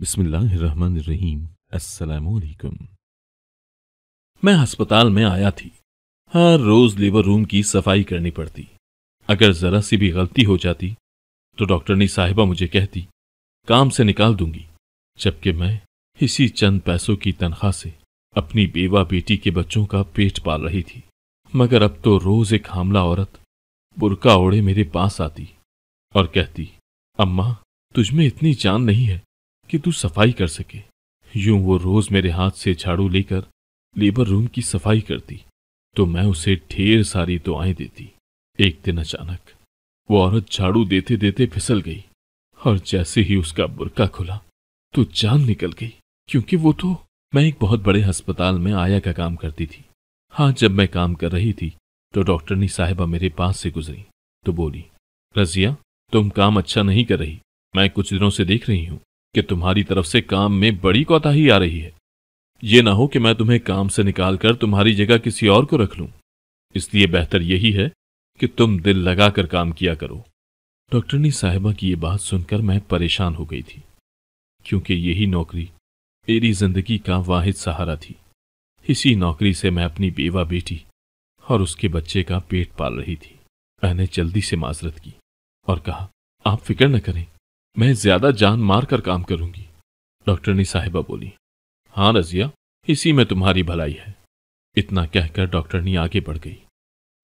बिस्मिल्लाहिर्रहमानिर्रहीम अस्सलामुअलैकुम मैं अस्पताल में आया थी हर रोज लेबर रूम की सफाई करनी पड़ती अगर जरा सी भी गलती हो जाती तो डॉक्टरनी साहिबा मुझे कहती काम से निकाल दूंगी जबकि मैं इसी चंद पैसों की तनख्वाह से अपनी बेवा बेटी के बच्चों का पेट पाल रही थी मगर अब तो रोज एक हामला औरत बुरका ओढ़े मेरे पास आती और कहती अम्मा तुझमें इतनी जान नहीं है कि तू सफाई कर सके यूं वो रोज मेरे हाथ से झाड़ू लेकर लेबर रूम की सफाई करती तो मैं उसे ढेर सारी दुआएं देती एक दिन अचानक वो औरत झाड़ू देते देते फिसल गई और जैसे ही उसका बुरका खुला तो जान निकल गई क्योंकि वो तो मैं एक बहुत बड़े अस्पताल में आया का काम करती थी हाँ जब मैं काम कर रही थी तो डॉक्टरनी साहिबा मेरे पास से गुजरी तो बोली रजिया तुम काम अच्छा नहीं कर रही मैं कुछ दिनों से देख रही हूं कि तुम्हारी तरफ से काम में बड़ी कोताही आ रही है ये ना हो कि मैं तुम्हें काम से निकालकर तुम्हारी जगह किसी और को रख लूं इसलिए बेहतर यही है कि तुम दिल लगाकर काम किया करो डॉक्टरनी साहिबा की यह बात सुनकर मैं परेशान हो गई थी क्योंकि यही नौकरी मेरी जिंदगी का वाहिद सहारा थी इसी नौकरी से मैं अपनी बेवा बेटी और उसके बच्चे का पेट पाल रही थी मैंने जल्दी से माजरत की और कहा आप फिक्र न करें मैं ज्यादा जान मार कर काम करूंगी डॉक्टरनी साहिबा बोली हाँ रजिया इसी में तुम्हारी भलाई है इतना कहकर डॉक्टरनी आगे बढ़ गई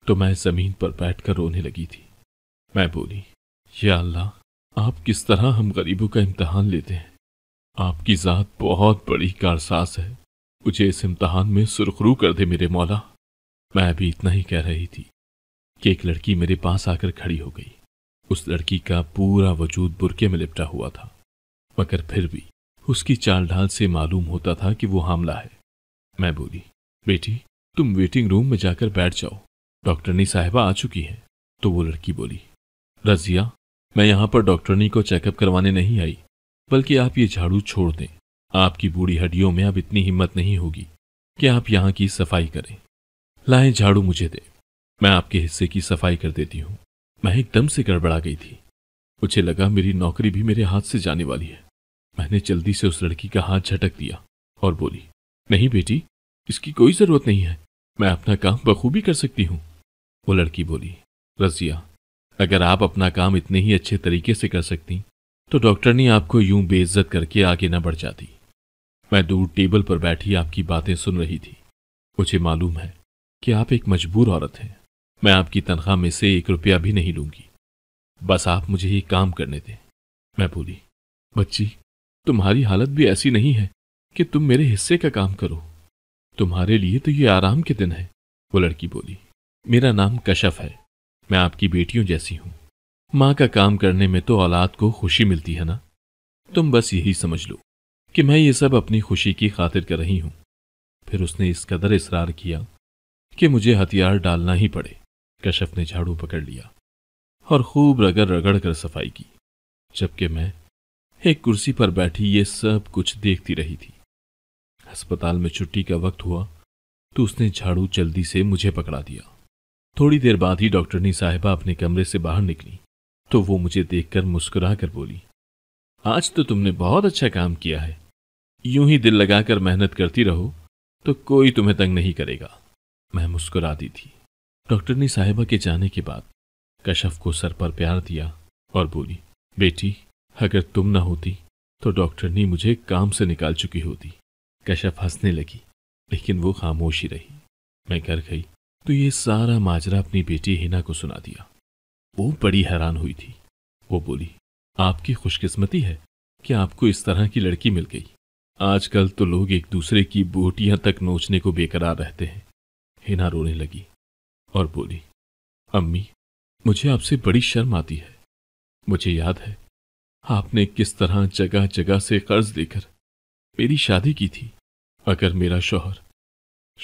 तो मैं जमीन पर बैठकर रोने लगी थी मैं बोली या अल्लाह आप किस तरह हम गरीबों का इम्तहान लेते हैं आपकी ज़ात बहुत बड़ी कारसास है मुझे इस इम्तहान में सुरखरू कर दे मेरे मौला मैं अभी इतना ही कह रही थी कि एक लड़की मेरे पास आकर खड़ी हो गई उस लड़की का पूरा वजूद बुरके में लिपटा हुआ था मगर फिर भी उसकी चाल ढाल से मालूम होता था कि वो हामला है मैं बोली बेटी तुम वेटिंग रूम में जाकर बैठ जाओ डॉक्टरनी साहिबा आ चुकी है तो वो लड़की बोली रजिया मैं यहां पर डॉक्टरनी को चेकअप करवाने नहीं आई बल्कि आप ये झाड़ू छोड़ दें आपकी बूढ़ी हड्डियों में अब इतनी हिम्मत नहीं होगी कि आप यहां की सफाई करें लाए झाड़ू मुझे दे मैं आपके हिस्से की सफाई कर देती हूँ मैं एकदम से गड़बड़ा गई थी मुझे लगा मेरी नौकरी भी मेरे हाथ से जाने वाली है मैंने जल्दी से उस लड़की का हाथ झटक दिया और बोली नहीं बेटी इसकी कोई ज़रूरत नहीं है मैं अपना काम बखूबी कर सकती हूँ वो लड़की बोली रजिया अगर आप अपना काम इतने ही अच्छे तरीके से कर सकती तो डॉक्टर ने आपको यूं बेइज्जत करके आगे न बढ़ जाती मैं दूर टेबल पर बैठी आपकी बातें सुन रही थी मुझे मालूम है कि आप एक मजबूर औरत हैं मैं आपकी तनख्वाह में से एक रुपया भी नहीं लूंगी बस आप मुझे ये काम करने दें मैं बोली बच्ची तुम्हारी हालत भी ऐसी नहीं है कि तुम मेरे हिस्से का काम करो तुम्हारे लिए तो ये आराम के दिन है वो लड़की बोली मेरा नाम कशफ है मैं आपकी बेटियों जैसी हूं माँ का काम करने में तो औलाद को खुशी मिलती है ना तुम बस यही समझ लो कि मैं ये सब अपनी खुशी की खातिर कर रही हूं फिर उसने इस कदर इसरार किया कि मुझे हथियार डालना ही पड़े कश्यप ने झाड़ू पकड़ लिया और खूब रगड़ रगड़ कर सफाई की जबकि मैं एक कुर्सी पर बैठी ये सब कुछ देखती रही थी अस्पताल में छुट्टी का वक्त हुआ तो उसने झाड़ू जल्दी से मुझे पकड़ा दिया थोड़ी देर बाद ही डॉक्टरनी साहिबा अपने कमरे से बाहर निकली तो वो मुझे देखकर मुस्कुरा कर बोली आज तो तुमने बहुत अच्छा काम किया है यूं ही दिल लगाकर मेहनत करती रहो तो कोई तुम्हें तंग नहीं करेगा मैं मुस्कुरा दी थी डॉक्टर ने साहिबा के जाने के बाद कशफ को सर पर प्यार दिया और बोली बेटी अगर तुम ना होती तो डॉक्टर ने मुझे काम से निकाल चुकी होती कशफ हंसने लगी लेकिन वो खामोशी रही मैं घर गई तो ये सारा माजरा अपनी बेटी हिना को सुना दिया वो बड़ी हैरान हुई थी वो बोली आपकी खुशकिस्मती है कि आपको इस तरह की लड़की मिल गई आजकल तो लोग एक दूसरे की बोटियां तक नोचने को बेकरार रहते हैं हिना रोने लगी और बोली अम्मी मुझे आपसे बड़ी शर्म आती है मुझे याद है आपने किस तरह जगह जगह से कर्ज लेकर मेरी शादी की थी अगर मेरा शोहर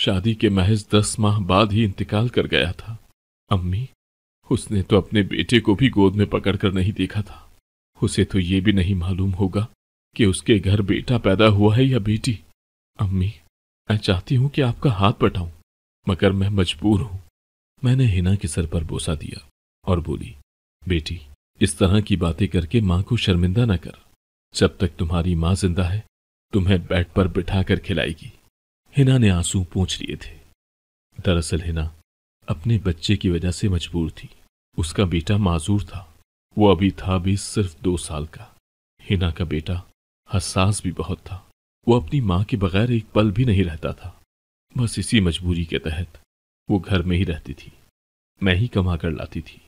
शादी के महज दस माह बाद ही इंतकाल कर गया था अम्मी उसने तो अपने बेटे को भी गोद में पकड़कर नहीं देखा था उसे तो ये भी नहीं मालूम होगा कि उसके घर बेटा पैदा हुआ है या बेटी अम्मी मैं चाहती हूं कि आपका हाथ बटाऊं मगर मैं मजबूर हूं मैंने हिना के सर पर बोसा दिया और बोली बेटी इस तरह की बातें करके मां को शर्मिंदा न कर जब तक तुम्हारी मां जिंदा है तुम्हें बेड पर बिठा कर खिलाएगी हिना ने आंसू पूछ लिए थे दरअसल हिना अपने बच्चे की वजह से मजबूर थी उसका बेटा माजूर था वो अभी था भी सिर्फ दो साल का हिना का बेटा हसास भी बहुत था वो अपनी माँ के बगैर एक पल भी नहीं रहता था बस इसी मजबूरी के तहत वो घर में ही रहती थी मैं ही कमा कर लाती थी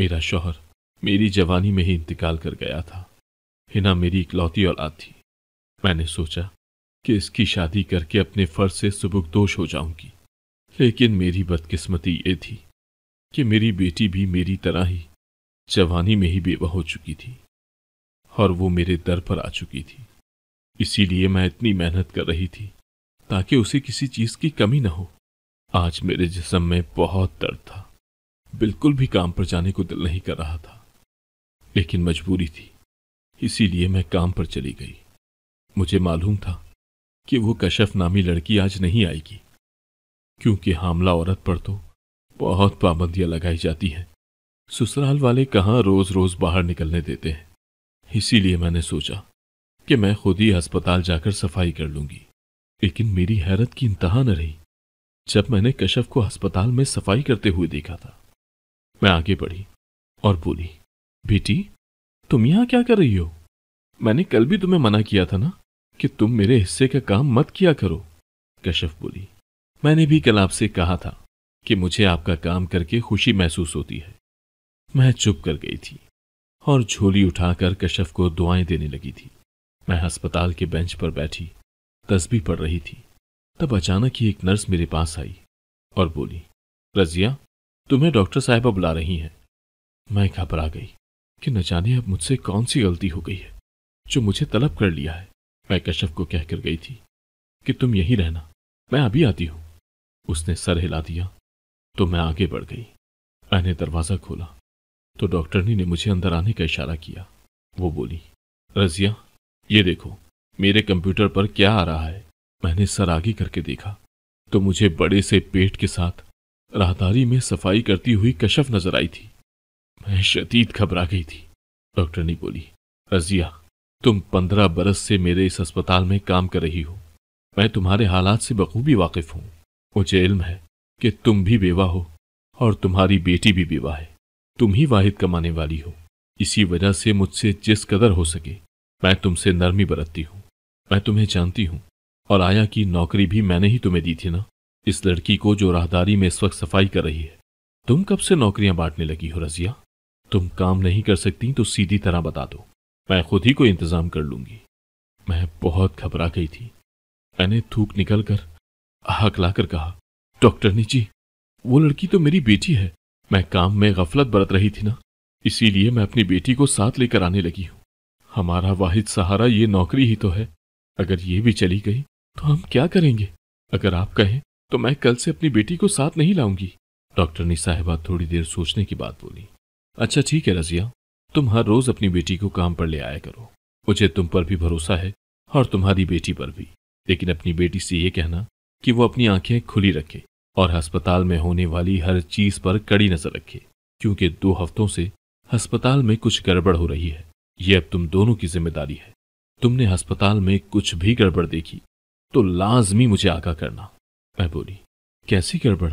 मेरा शौहर मेरी जवानी में ही इंतकाल कर गया था हिना मेरी इकलौती औलाद थी मैंने सोचा कि इसकी शादी करके अपने फर्ज से सुबुकदोश हो जाऊंगी लेकिन मेरी बदकिस्मती ये थी कि मेरी बेटी भी मेरी तरह ही जवानी में ही बेवा हो चुकी थी और वो मेरे दर पर आ चुकी थी इसीलिए मैं इतनी मेहनत कर रही थी ताकि उसे किसी चीज़ की कमी न हो आज मेरे जिसम में बहुत दर्द था बिल्कुल भी काम पर जाने को दिल नहीं कर रहा था लेकिन मजबूरी थी इसीलिए मैं काम पर चली गई मुझे मालूम था कि वो कशफ नामी लड़की आज नहीं आएगी क्योंकि हामला औरत पर तो बहुत पाबंदियां लगाई जाती हैं ससुराल वाले कहाँ रोज रोज बाहर निकलने देते हैं इसीलिए मैंने सोचा कि मैं खुद ही अस्पताल जाकर सफाई कर लूंगी लेकिन मेरी हैरत की इंतहा न रही जब मैंने कश्यप को अस्पताल में सफाई करते हुए देखा था मैं आगे बढ़ी और बोली बेटी तुम यहां क्या कर रही हो मैंने कल भी तुम्हें मना किया था ना कि तुम मेरे हिस्से का काम मत किया करो कश्यप बोली मैंने भी कल आपसे कहा था कि मुझे आपका काम करके खुशी महसूस होती है मैं चुप कर गई थी और झोली उठाकर कश्यप को दुआएं देने लगी थी मैं अस्पताल के बेंच पर बैठी तस्बी पढ़ रही थी तब अचानक ही एक नर्स मेरे पास आई और बोली रजिया तुम्हें डॉक्टर साहब बुला रही हैं मैं घबरा गई कि न जाने अब मुझसे कौन सी गलती हो गई है जो मुझे तलब कर लिया है मैं कश्यप को कहकर गई थी कि तुम यहीं रहना मैं अभी आती हूं उसने सर हिला दिया तो मैं आगे बढ़ गई मैंने दरवाज़ा खोला तो डॉक्टरनी ने मुझे अंदर आने का इशारा किया वो बोली रजिया ये देखो मेरे कंप्यूटर पर क्या आ रहा है मैंने सरागी करके देखा तो मुझे बड़े से पेट के साथ राहदारी में सफाई करती हुई कशफ नजर आई थी मैं शदीद घबरा गई थी डॉक्टर ने बोली रजिया तुम पंद्रह बरस से मेरे इस अस्पताल में काम कर रही हो मैं तुम्हारे हालात से बखूबी वाकिफ हूं मुझे इल्म है कि तुम भी बेवा हो और तुम्हारी बेटी भी बेवा है तुम ही वाहिद कमाने वाली हो इसी वजह से मुझसे जिस कदर हो सके मैं तुमसे नरमी बरतती हूं मैं तुम्हें जानती हूँ और आया की नौकरी भी मैंने ही तुम्हें दी थी ना इस लड़की को जो राहदारी में इस वक्त सफाई कर रही है तुम कब से नौकरियां बांटने लगी हो रजिया तुम काम नहीं कर सकती तो सीधी तरह बता दो मैं खुद ही कोई इंतजाम कर लूंगी मैं बहुत घबरा गई थी मैंने थूक निकल कर हक लाकर कहा डॉक्टर ने जी वो लड़की तो मेरी बेटी है मैं काम में गफलत बरत रही थी ना इसीलिए मैं अपनी बेटी को साथ लेकर आने लगी हूँ हमारा वाहिद सहारा ये नौकरी ही तो है अगर ये भी चली गई तो हम क्या करेंगे अगर आप कहें तो मैं कल से अपनी बेटी को साथ नहीं लाऊंगी डॉक्टर ने साहिबा थोड़ी देर सोचने की बात बोली अच्छा ठीक है रजिया तुम हर रोज अपनी बेटी को काम पर ले आया करो मुझे तुम पर भी भरोसा है और तुम्हारी बेटी पर भी लेकिन अपनी बेटी से ये कहना कि वो अपनी आंखें खुली रखे और अस्पताल में होने वाली हर चीज पर कड़ी नजर रखे क्योंकि दो हफ्तों से अस्पताल में कुछ गड़बड़ हो रही है ये अब तुम दोनों की जिम्मेदारी है तुमने अस्पताल में कुछ भी गड़बड़ देखी तो लाजमी मुझे आगा करना मैं बोली कैसी गड़बड़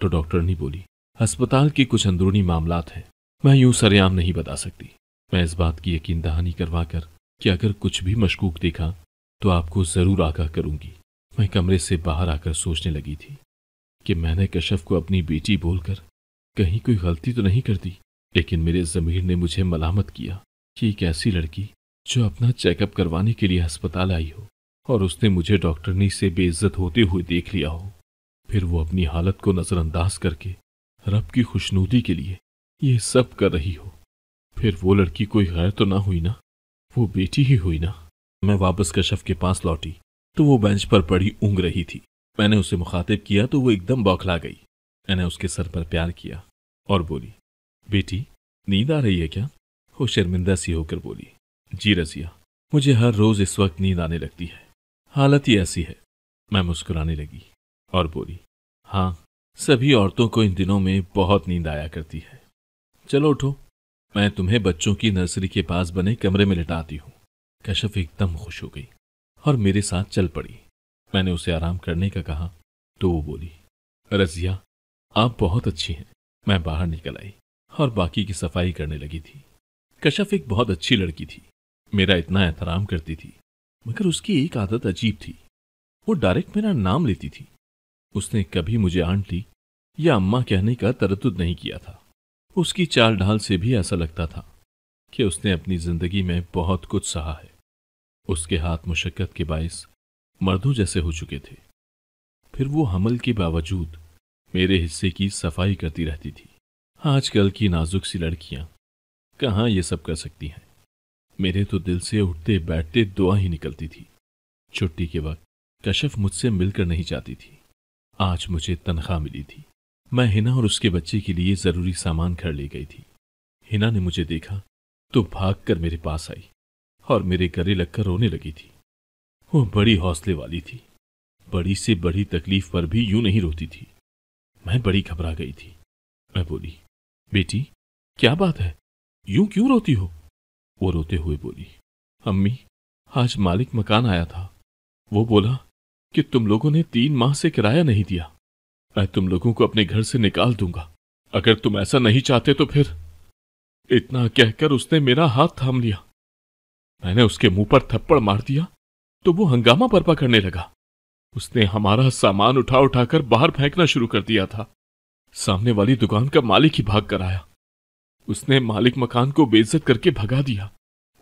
तो डॉक्टर ने बोली अस्पताल के कुछ अंदरूनी मामला हैं मैं यूं सरेआम नहीं बता सकती मैं इस बात की यकीन दहानी करवा कर कि अगर कुछ भी मशकूक देखा तो आपको ज़रूर आगाह करूंगी मैं कमरे से बाहर आकर सोचने लगी थी कि मैंने कशफ को अपनी बेटी बोलकर कहीं कोई गलती तो नहीं कर दी लेकिन मेरे ज़मीर ने मुझे मलामत किया कि एक ऐसी लड़की जो अपना चेकअप करवाने के लिए अस्पताल आई हो और उसने मुझे डॉक्टरनी से बेइज्जत होते हुए देख लिया हो फिर वो अपनी हालत को नजरअंदाज करके रब की खुशनूदी के लिए ये सब कर रही हो फिर वो लड़की कोई गैर तो ना हुई ना वो बेटी ही हुई ना मैं वापस कशफ के पास लौटी तो वो बेंच पर पड़ी ऊँग रही थी मैंने उसे मुखातिब किया तो वो एकदम बौखला गई मैंने उसके सर पर प्यार किया और बोली बेटी नींद आ रही है क्या वो शर्मिंदा सी होकर बोली जी रजिया मुझे हर रोज इस वक्त नींद आने लगती है हालत ही ऐसी है मैं मुस्कुराने लगी और बोली हाँ सभी औरतों को इन दिनों में बहुत नींद आया करती है चलो उठो मैं तुम्हें बच्चों की नर्सरी के पास बने कमरे में लिटाती हूँ कश्यप एकदम खुश हो गई और मेरे साथ चल पड़ी मैंने उसे आराम करने का कहा तो वो बोली रजिया आप बहुत अच्छी हैं मैं बाहर निकल आई और बाकी की सफाई करने लगी थी कश्यप एक बहुत अच्छी लड़की थी मेरा इतना एहतराम करती थी मगर उसकी एक आदत अजीब थी वो डायरेक्ट मेरा नाम लेती थी उसने कभी मुझे आंटी या अम्मा कहने का तरतुद नहीं किया था उसकी चाल ढाल से भी ऐसा लगता था कि उसने अपनी जिंदगी में बहुत कुछ सहा है उसके हाथ मुशक्क़त के बायस मर्दों जैसे हो चुके थे फिर वो हमल के बावजूद मेरे हिस्से की सफाई करती रहती थी आजकल की नाजुक सी लड़कियां कहाँ ये सब कर सकती हैं मेरे तो दिल से उठते बैठते दुआ ही निकलती थी छुट्टी के वक्त कशफ मुझसे मिलकर नहीं जाती थी आज मुझे तनख्वाह मिली थी मैं हिना और उसके बच्चे के लिए जरूरी सामान घर ले गई थी हिना ने मुझे देखा तो भाग कर मेरे पास आई और मेरे गले लगकर रोने लगी थी वो बड़ी हौसले वाली थी बड़ी से बड़ी तकलीफ पर भी यूं नहीं रोती थी मैं बड़ी घबरा गई थी मैं बोली बेटी क्या बात है यूं क्यों रोती हो वो रोते हुए बोली अम्मी आज मालिक मकान आया था वो बोला कि तुम लोगों ने तीन माह से किराया नहीं दिया मैं तुम लोगों को अपने घर से निकाल दूंगा अगर तुम ऐसा नहीं चाहते तो फिर इतना कहकर उसने मेरा हाथ थाम लिया मैंने उसके मुंह पर थप्पड़ मार दिया तो वो हंगामा बर्पा करने लगा उसने हमारा सामान उठा उठाकर बाहर फेंकना शुरू कर दिया था सामने वाली दुकान का मालिक ही भाग कर आया उसने मालिक मकान को बेइज्जत करके भगा दिया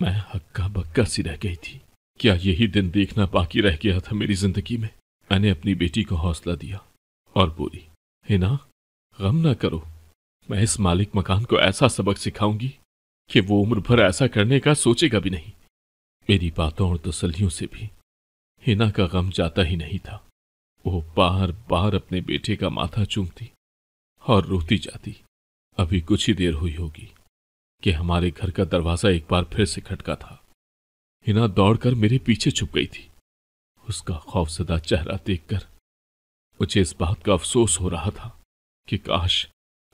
मैं हक्का बक्का सी रह गई थी क्या यही दिन देखना बाकी रह गया था मेरी जिंदगी में मैंने अपनी बेटी को हौसला दिया और बोली हिना गम ना करो मैं इस मालिक मकान को ऐसा सबक सिखाऊंगी कि वो उम्र भर ऐसा करने का सोचेगा भी नहीं मेरी बातों और तसलियों से भी हिना का गम जाता ही नहीं था वो बार बार अपने बेटे का माथा चूमती और रोती जाती अभी कुछ ही देर हुई होगी कि हमारे घर का दरवाजा एक बार फिर से खटका था हिना दौड़कर मेरे पीछे छुप गई थी उसका खौफजदा चेहरा देखकर मुझे इस बात का अफसोस हो रहा था कि काश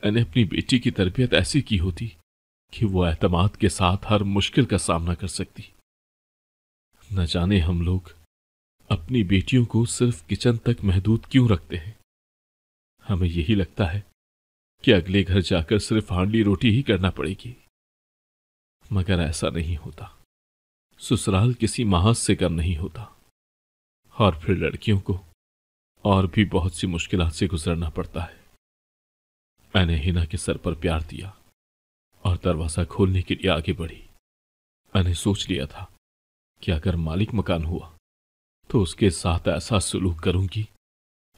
मैंने अपनी बेटी की तरबियत ऐसी की होती कि वो एतमाद के साथ हर मुश्किल का सामना कर सकती न जाने हम लोग अपनी बेटियों को सिर्फ किचन तक महदूद क्यों रखते हैं हमें यही लगता है कि अगले घर जाकर सिर्फ हांडली रोटी ही करना पड़ेगी मगर ऐसा नहीं होता ससुराल किसी महाज से कम नहीं होता और फिर लड़कियों को और भी बहुत सी मुश्किल से गुजरना पड़ता है मैंने हिना के सर पर प्यार दिया और दरवाजा खोलने के लिए आगे बढ़ी मैंने सोच लिया था कि अगर मालिक मकान हुआ तो उसके साथ ऐसा सुलूक करूंगी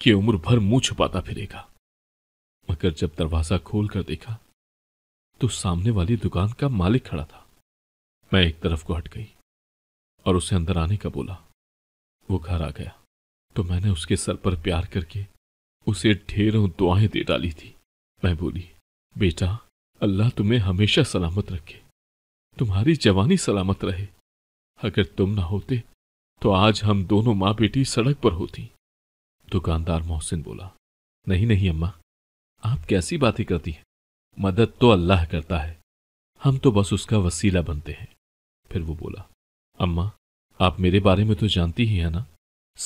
कि उम्र भर मुंह छुपाता फिरेगा मगर जब दरवाजा खोल कर देखा तो सामने वाली दुकान का मालिक खड़ा था मैं एक तरफ को हट गई और उसे अंदर आने का बोला वो घर आ गया तो मैंने उसके सर पर प्यार करके उसे ढेरों दुआएं दे डाली थी मैं बोली बेटा अल्लाह तुम्हें हमेशा सलामत रखे तुम्हारी जवानी सलामत रहे अगर तुम ना होते तो आज हम दोनों माँ बेटी सड़क पर होती दुकानदार मोहसिन बोला नहीं नहीं अम्मा आप कैसी बातें करती हैं मदद तो अल्लाह करता है हम तो बस उसका वसीला बनते हैं फिर वो बोला अम्मा आप मेरे बारे में तो जानती ही हैं ना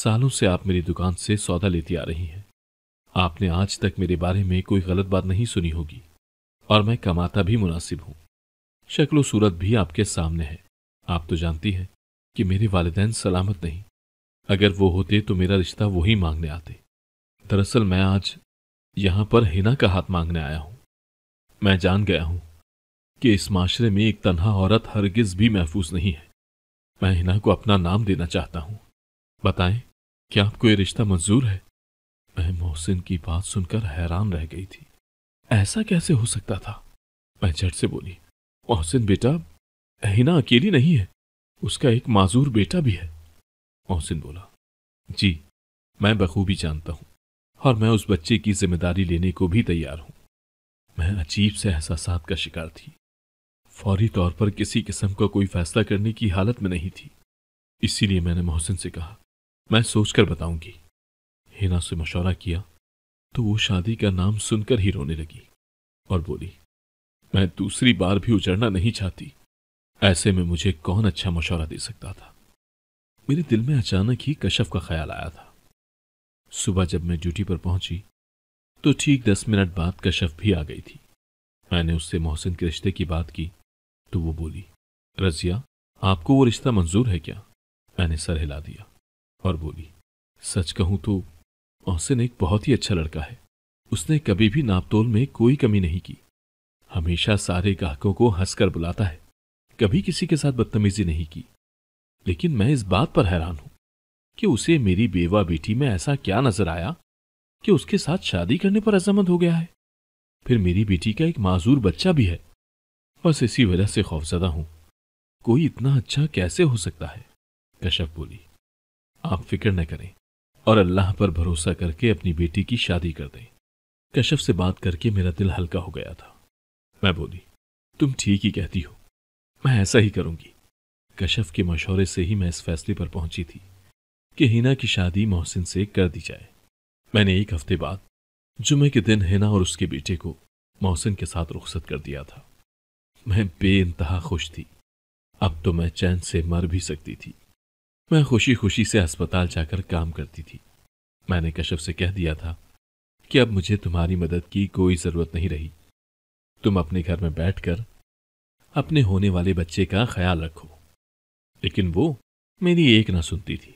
सालों से आप मेरी दुकान से सौदा लेती आ रही हैं आपने आज तक मेरे बारे में कोई गलत बात नहीं सुनी होगी और मैं कमाता भी मुनासिब हूं शक्लो सूरत भी आपके सामने है आप तो जानती हैं कि मेरे वालदेन सलामत नहीं अगर वो होते तो मेरा रिश्ता वही मांगने आते दरअसल मैं आज यहां पर हिना का हाथ मांगने आया हूं मैं जान गया हूं कि इस माशरे में एक तनहा औरत हरगिज भी महफूज नहीं है मैं हिना को अपना नाम देना चाहता हूं बताएं क्या आपको ये रिश्ता मंजूर है मैं मोहसिन की बात सुनकर हैरान रह गई थी ऐसा कैसे हो सकता था मैं झट से बोली मोहसिन बेटा हिना अकेली नहीं है उसका एक माजूर बेटा भी है मोहसिन बोला जी मैं बखूबी जानता हूं और मैं उस बच्चे की जिम्मेदारी लेने को भी तैयार हूं मैं अजीब से एहसास का शिकार थी फौरी तौर पर किसी किस्म का कोई फैसला करने की हालत में नहीं थी इसीलिए मैंने मोहसिन से कहा मैं सोचकर बताऊंगी हिना से मशवरा किया तो वो शादी का नाम सुनकर ही रोने लगी और बोली मैं दूसरी बार भी उजड़ना नहीं चाहती ऐसे में मुझे कौन अच्छा मशवरा दे सकता था मेरे दिल में अचानक ही कशफ का ख्याल आया था सुबह जब मैं ड्यूटी पर पहुंची तो ठीक दस मिनट बाद कशफ भी आ गई थी मैंने उससे मोहसिन के रिश्ते की बात की तो वो बोली रजिया आपको वो रिश्ता मंजूर है क्या मैंने सर हिला दिया और बोली सच कहूं तो मोहसिन एक बहुत ही अच्छा लड़का है उसने कभी भी नापतोल में कोई कमी नहीं की हमेशा सारे ग्राहकों को हंसकर बुलाता है कभी किसी के साथ बदतमीजी नहीं की लेकिन मैं इस बात पर हैरान हूं कि उसे मेरी बेवा बेटी में ऐसा क्या नजर आया कि उसके साथ शादी करने पर असमंद हो गया है फिर मेरी बेटी का एक माजूर बच्चा भी है बस इसी वजह से खौफजदा हूं कोई इतना अच्छा कैसे हो सकता है कश्यप बोली आप फिक्र न करें और अल्लाह पर भरोसा करके अपनी बेटी की शादी कर दें कश्यप से बात करके मेरा दिल हल्का हो गया था मैं बोली तुम ठीक ही कहती हो मैं ऐसा ही करूंगी कश्यप के मशवरे से ही मैं इस फैसले पर पहुंची थी कि हिना की शादी मोहसिन से कर दी जाए मैंने एक हफ्ते बाद जुमे के दिन हिना और उसके बेटे को मोहसिन के साथ रुख्सत कर दिया था मैं बे इंतहा खुश थी अब तो मैं चैन से मर भी सकती थी मैं खुशी खुशी से अस्पताल जाकर काम करती थी मैंने कश्यप से कह दिया था कि अब मुझे तुम्हारी मदद की कोई ज़रूरत नहीं रही तुम अपने घर में बैठकर अपने होने वाले बच्चे का ख्याल रखो लेकिन वो मेरी एक ना सुनती थी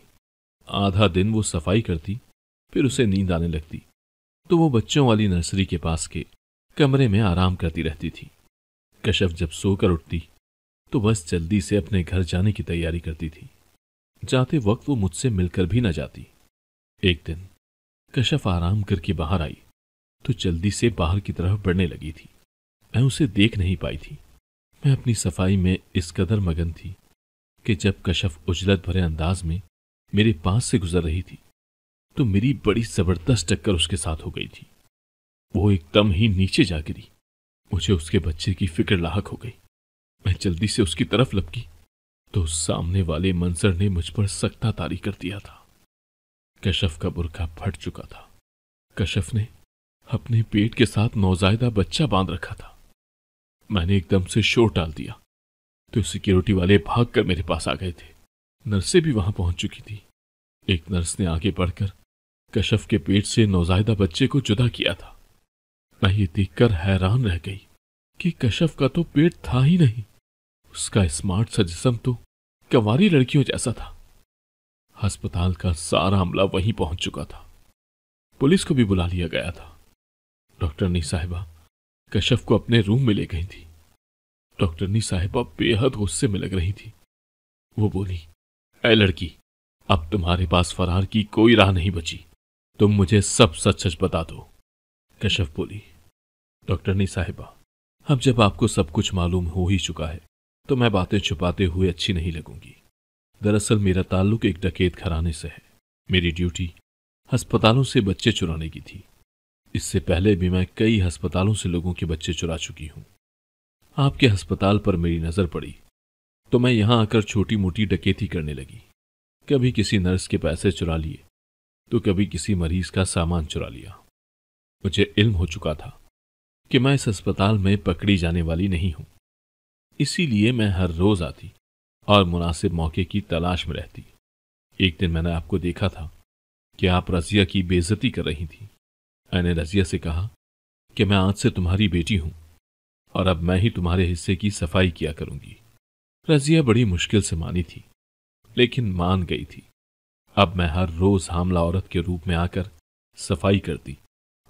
आधा दिन वो सफाई करती फिर उसे नींद आने लगती तो वो बच्चों वाली नर्सरी के पास के कमरे में आराम करती रहती थी कशफ जब सोकर उठती तो बस जल्दी से अपने घर जाने की तैयारी करती थी जाते वक्त वो मुझसे मिलकर भी न जाती एक दिन कशफ आराम करके बाहर आई तो जल्दी से बाहर की तरफ बढ़ने लगी थी मैं उसे देख नहीं पाई थी मैं अपनी सफाई में इस कदर मगन थी कि जब कशफ उजलत भरे अंदाज में मेरे पास से गुजर रही थी तो मेरी बड़ी जबरदस्त टक्कर उसके साथ हो गई थी वो एकदम ही नीचे जा गिरी मुझे उसके बच्चे की फिक्र लाहक हो गई मैं जल्दी से उसकी तरफ लपकी तो सामने वाले मंसर ने मुझ पर सख्ता तारी कर दिया था कशफ का बुरखा फट चुका था कशफ ने अपने पेट के साथ नौजायदा बच्चा बांध रखा था मैंने एकदम से शोर डाल दिया तो सिक्योरिटी वाले भाग कर मेरे पास आ गए थे नर्सें भी वहां पहुंच चुकी थी एक नर्स ने आगे बढ़कर कशफ के पेट से नौजायदा बच्चे को जुदा किया था मैं ये देखकर हैरान रह गई कि कशफ का तो पेट था ही नहीं उसका स्मार्ट सा जिसम तो कंवारी लड़कियों जैसा था अस्पताल का सारा हमला वहीं पहुंच चुका था पुलिस को भी बुला लिया गया था डॉक्टरनी साहिबा कशफ को अपने रूम में ले गई थी डॉक्टरनी साहिबा बेहद गुस्से में लग रही थी वो बोली ऐ लड़की अब तुम्हारे पास फरार की कोई राह नहीं बची तुम मुझे सब सच सच बता दो कश्यप बोली डॉक्टर ने साहिबा अब जब आपको सब कुछ मालूम हो ही चुका है तो मैं बातें छुपाते हुए अच्छी नहीं लगूंगी दरअसल मेरा ताल्लुक एक डकैत घराने से है मेरी ड्यूटी अस्पतालों से बच्चे चुराने की थी इससे पहले भी मैं कई अस्पतालों से लोगों के बच्चे चुरा चुकी हूं आपके अस्पताल पर मेरी नज़र पड़ी तो मैं यहां आकर छोटी मोटी डकेती करने लगी कभी किसी नर्स के पैसे चुरा लिए तो कभी किसी मरीज का सामान चुरा लिया मुझे इल्म हो चुका था कि मैं इस अस्पताल में पकड़ी जाने वाली नहीं हूं इसीलिए मैं हर रोज आती और मुनासिब मौके की तलाश में रहती एक दिन मैंने आपको देखा था कि आप रजिया की बेजती कर रही थी मैंने रजिया से कहा कि मैं आज से तुम्हारी बेटी हूं और अब मैं ही तुम्हारे हिस्से की सफाई किया करूंगी रजिया बड़ी मुश्किल से मानी थी लेकिन मान गई थी अब मैं हर रोज हामला औरत के रूप में आकर सफाई करती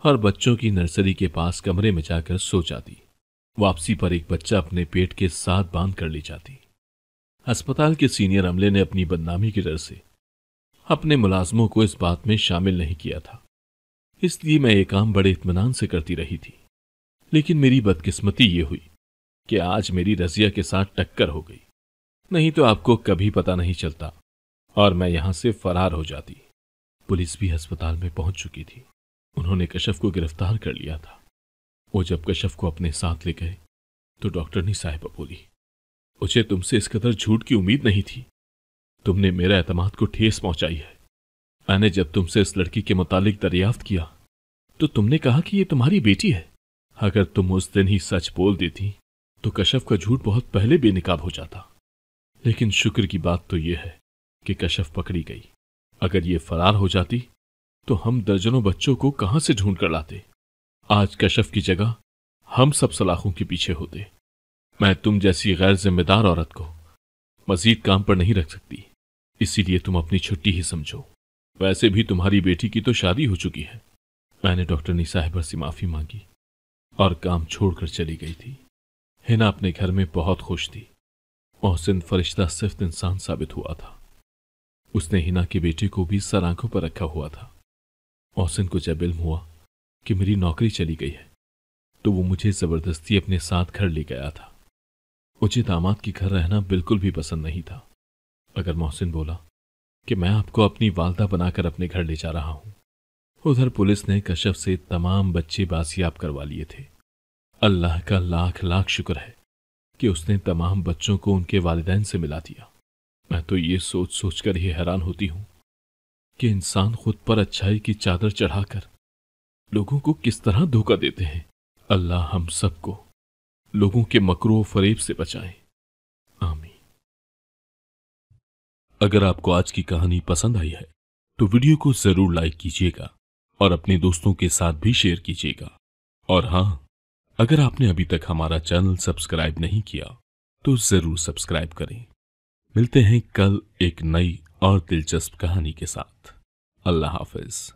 और बच्चों की नर्सरी के पास कमरे में जाकर सो जाती वापसी पर एक बच्चा अपने पेट के साथ बांध कर ले जाती अस्पताल के सीनियर अमले ने अपनी बदनामी की डर से अपने मुलाजमों को इस बात में शामिल नहीं किया था इसलिए मैं ये काम बड़े इतमान से करती रही थी लेकिन मेरी बदकिस्मती ये हुई कि आज मेरी रजिया के साथ टक्कर हो गई नहीं तो आपको कभी पता नहीं चलता और मैं यहां से फरार हो जाती पुलिस भी अस्पताल में पहुंच चुकी थी उन्होंने कश्यप को गिरफ्तार कर लिया था वो जब कश्यप को अपने साथ ले गए तो डॉक्टर ने साहिबा बोली मुझे तुमसे इस कदर झूठ की उम्मीद नहीं थी तुमने मेरा अतमाद को ठेस पहुंचाई है मैंने जब तुमसे इस लड़की के मुतालिक दरियाफ्त किया तो तुमने कहा कि ये तुम्हारी बेटी है अगर तुम उस दिन ही सच बोल देती तो कश्यप का झूठ बहुत पहले बेनकाब हो जाता लेकिन शुक्र की बात तो यह है कि कशफ पकड़ी गई अगर ये फरार हो जाती तो हम दर्जनों बच्चों को कहां से ढूंढ कर लाते आज कशफ की जगह हम सब सलाखों के पीछे होते मैं तुम जैसी गैर जिम्मेदार औरत को मजीद काम पर नहीं रख सकती इसीलिए तुम अपनी छुट्टी ही समझो वैसे भी तुम्हारी बेटी की तो शादी हो चुकी है मैंने डॉक्टर निसाहबर से माफी मांगी और काम छोड़कर चली गई थी हिना अपने घर में बहुत खुश थी मोहसिन फरिश्ता सिर्फ इंसान साबित हुआ था उसने हिना की बेटी को भी सर आंखों पर रखा हुआ था मोहसिन को जब इल्म हुआ कि मेरी नौकरी चली गई है तो वो मुझे ज़बरदस्ती अपने साथ घर ले गया था उचित दामाद के घर रहना बिल्कुल भी पसंद नहीं था अगर मोहसिन बोला कि मैं आपको अपनी वालदा बनाकर अपने घर ले जा रहा हूं उधर पुलिस ने कशफ से तमाम बच्चे बासियाब करवा लिए थे अल्लाह का लाख लाख शुक्र है कि उसने तमाम बच्चों को उनके वालदेन से मिला दिया मैं तो ये सोच सोच कर ही हैरान होती हूं कि इंसान खुद पर अच्छाई की चादर चढ़ाकर लोगों को किस तरह धोखा देते हैं अल्लाह हम सबको लोगों के मकरो फरेब से बचाए आमी अगर आपको आज की कहानी पसंद आई है तो वीडियो को जरूर लाइक कीजिएगा और अपने दोस्तों के साथ भी शेयर कीजिएगा और हाँ अगर आपने अभी तक हमारा चैनल सब्सक्राइब नहीं किया तो जरूर सब्सक्राइब करें मिलते हैं कल एक नई और दिलचस्प कहानी के साथ अल्लाह हाफिज़